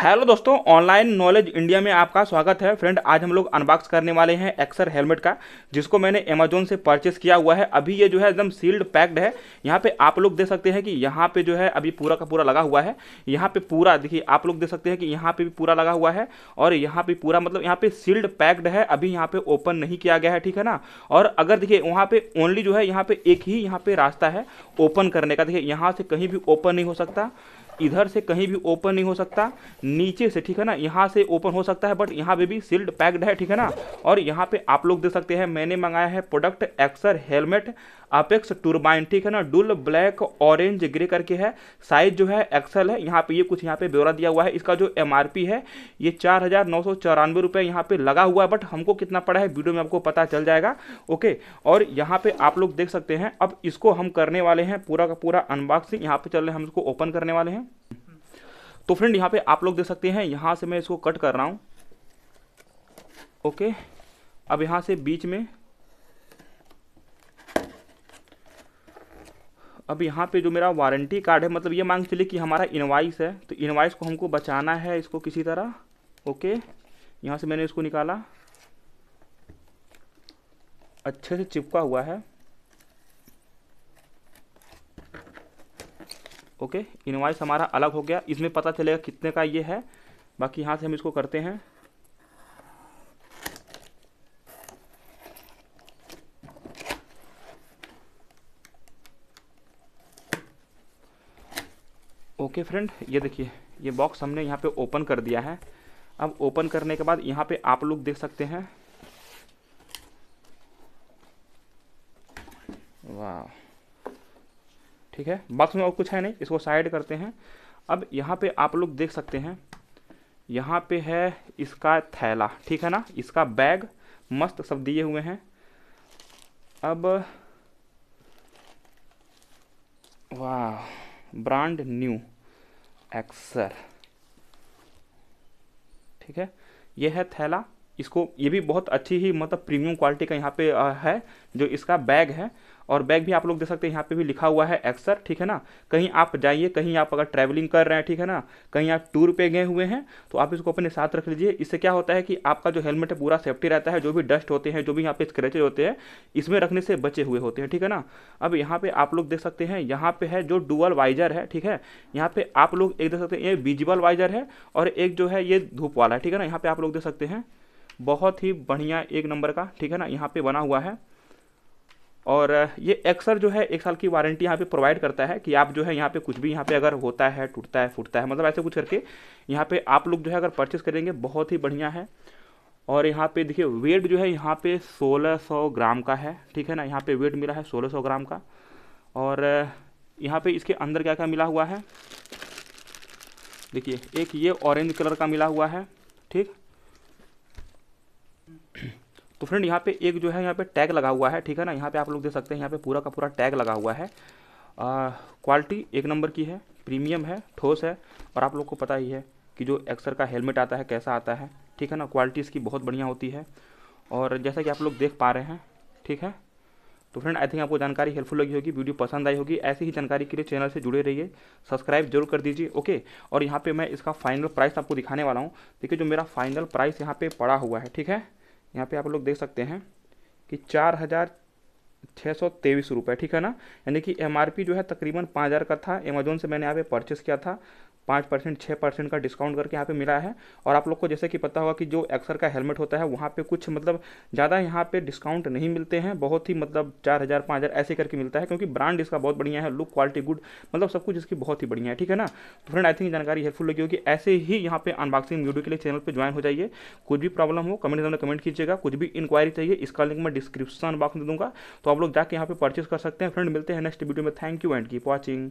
hello दोस्तों online knowledge India में आपका स्वागत है फ्रेंड आज हम लोग अनबॉक्स करने वाले हैं एक्सर हेलमेट का जिसको मैंने अमेजोन से परचेस किया हुआ है अभी ये जो है एकदम सील्ड पैक्ड है यहाँ पे आप लोग देख सकते हैं कि यहाँ पे जो है अभी पूरा का पूरा लगा हुआ है यहाँ पे पूरा देखिए आप लोग देख सकते हैं कि यहाँ पर भी पूरा लगा हुआ है और यहाँ पर पूरा मतलब यहाँ पर सील्ड पैक्ड है अभी यहाँ पर ओपन नहीं किया गया है ठीक है ना और अगर देखिए वहाँ पर ओनली जो है यहाँ पर एक ही यहाँ पे रास्ता है ओपन करने का देखिए यहाँ से कहीं भी ओपन नहीं हो सकता इधर से कहीं भी ओपन नहीं हो सकता नीचे से ठीक है ना यहाँ से ओपन हो सकता है बट यहाँ पे भी सील्ड पैक्ड है ठीक है ना और यहाँ पे आप लोग देख सकते हैं मैंने मंगाया है product Axor helmet Apex Turbine ठीक है ना डुल ब्लैक ऑरेंज ग्रे करके है साइज जो है एक्सल है यहाँ पे ये कुछ यहाँ पे ब्यौरा दिया हुआ है इसका जो एम है ये चार हज़ार नौ सौ चौरानवे रुपये यहाँ पे लगा हुआ है बट हमको कितना पड़ा है वीडियो में आपको पता चल जाएगा ओके और यहाँ पे आप लोग देख सकते हैं अब इसको हम करने वाले हैं पूरा का पूरा अनबॉक्सिंग यहाँ पे चल रहे हैं हम इसको ओपन करने वाले हैं तो फ्रेंड यहाँ पे आप लोग देख सकते हैं यहाँ से मैं इसको कट कर रहा हूँ ओके अब यहाँ से बीच में अब यहाँ पे जो मेरा वारंटी कार्ड है मतलब ये मांग चले कि हमारा इनवाइस है तो इनवाइस को हमको बचाना है इसको किसी तरह ओके यहाँ से मैंने इसको निकाला अच्छे से चिपका हुआ है ओके इनवाइस हमारा अलग हो गया इसमें पता चलेगा कितने का ये है बाकी यहाँ से हम इसको करते हैं ओके फ्रेंड ये देखिए ये बॉक्स हमने यहाँ पे ओपन कर दिया है अब ओपन करने के बाद यहाँ पे आप लोग देख सकते हैं वाह ठीक है बॉक्स में और कुछ है नहीं इसको साइड करते हैं अब यहाँ पे आप लोग देख सकते हैं यहाँ पे है इसका थैला ठीक है ना इसका बैग मस्त सब दिए हुए हैं अब वाह ब्रांड न्यू एक्सर ठीक है यह है थैला इसको ये भी बहुत अच्छी ही मतलब प्रीमियम क्वालिटी का यहाँ पे है जो इसका बैग है और बैग भी आप लोग देख सकते हैं यहाँ पे भी लिखा हुआ है एक्सर ठीक है ना कहीं आप जाइए कहीं आप अगर ट्रैवलिंग कर रहे हैं ठीक है ना कहीं आप टूर पे गए हुए हैं तो आप इसको अपने साथ रख लीजिए इससे क्या होता है कि आपका जो हेलमेट है पूरा सेफ्टी रहता है जो भी डस्ट होते हैं जो भी यहाँ पे स्क्रेचेज होते हैं इसमें रखने से बचे हुए होते हैं ठीक है ना अब यहाँ पर आप लोग देख सकते हैं यहाँ पे है जो डुअल वाइजर है ठीक है यहाँ पर आप लोग एक देख सकते हैं ये विजिबल वाइजर है और एक जो है ये धूप वाला है ठीक है ना यहाँ पर आप लोग देख सकते हैं बहुत ही बढ़िया एक नंबर का ठीक है ना यहाँ पे बना हुआ है और ये अक्सर जो है एक साल की वारंटी यहाँ पे प्रोवाइड करता है कि आप जो है यहाँ पे कुछ भी यहाँ पे अगर होता है टूटता है फूटता है मतलब ऐसे कुछ करके यहाँ पे आप लोग जो है अगर परचेस करेंगे बहुत ही बढ़िया है और यहाँ पे देखिए वेट जो है यहाँ पे 1600 ग्राम का है ठीक है ना यहाँ पे वेट मिला है 1600 ग्राम का और यहाँ पे इसके अंदर क्या क्या मिला हुआ है देखिए एक ये ऑरेंज कलर का मिला हुआ है ठीक तो फ्रेंड यहाँ पे एक जो है यहाँ पे टैग लगा हुआ है ठीक है ना यहाँ पे आप लोग देख सकते हैं यहाँ पे पूरा का पूरा टैग लगा हुआ है क्वालिटी एक नंबर की है प्रीमियम है ठोस है और आप लोग को पता ही है कि जो एक्सर का हेलमेट आता है कैसा आता है ठीक है ना क्वालिटी इसकी बहुत बढ़िया होती है और जैसा कि आप लोग देख पा रहे हैं ठीक है तो फ्रेंड आई थिंक आपको जानकारी हेल्पफुल लगी होगी वीडियो पसंद आई होगी ऐसी ही जानकारी के लिए चैनल से जुड़े रहिए सब्सक्राइब जरूर कर दीजिए ओके और यहाँ पे मैं इसका फाइनल प्राइस आपको दिखाने वाला हूँ देखिए जो मेरा फाइनल प्राइस यहाँ पे पड़ा हुआ है ठीक है यहाँ पे आप लोग देख सकते हैं कि चार हज़ार छः सौ तेईस रुपये ठीक है ना यानी कि एम जो है तकरीबन पाँच हज़ार का था अमेजोन से मैंने यहाँ पे परचेस किया था पाँच परसेंट छः परसेंट का डिस्काउंट करके यहाँ पे मिला है और आप लोग को जैसे कि पता होगा कि जो एक्सर का हेलमेट होता है वहाँ पे कुछ मतलब ज़्यादा यहाँ पे डिस्काउंट नहीं मिलते हैं बहुत ही मतलब चार हज़ार पाँच हज़ार ऐसे करके मिलता है क्योंकि ब्रांड इसका बहुत बढ़िया है लुक क्वालिटी गुड मतलब सब कुछ इसकी बहुत ही बढ़िया है ठीक है ना तो फ्रेंड आई थिंक जानकारी हेल्पफुल लगी होगी ऐसे ही यहाँ पे अनबॉक्सिंग वीडियो के लिए चैनल पर ज्वाइन हो जाइए कुछ भी प्रॉब्लम हो कमेंट में कमेंट कीजिएगा कुछ भी इंक्वायरी चाहिए इसका लिंक मैं डिस्क्रिप्शन बॉक्स में दूँगा तो तो आप लोग जाके यहाँ पे परचेज कर सकते हैं फ्रेंड मिलते हैं नेक्स्ट वीडियो में thank you and keep watching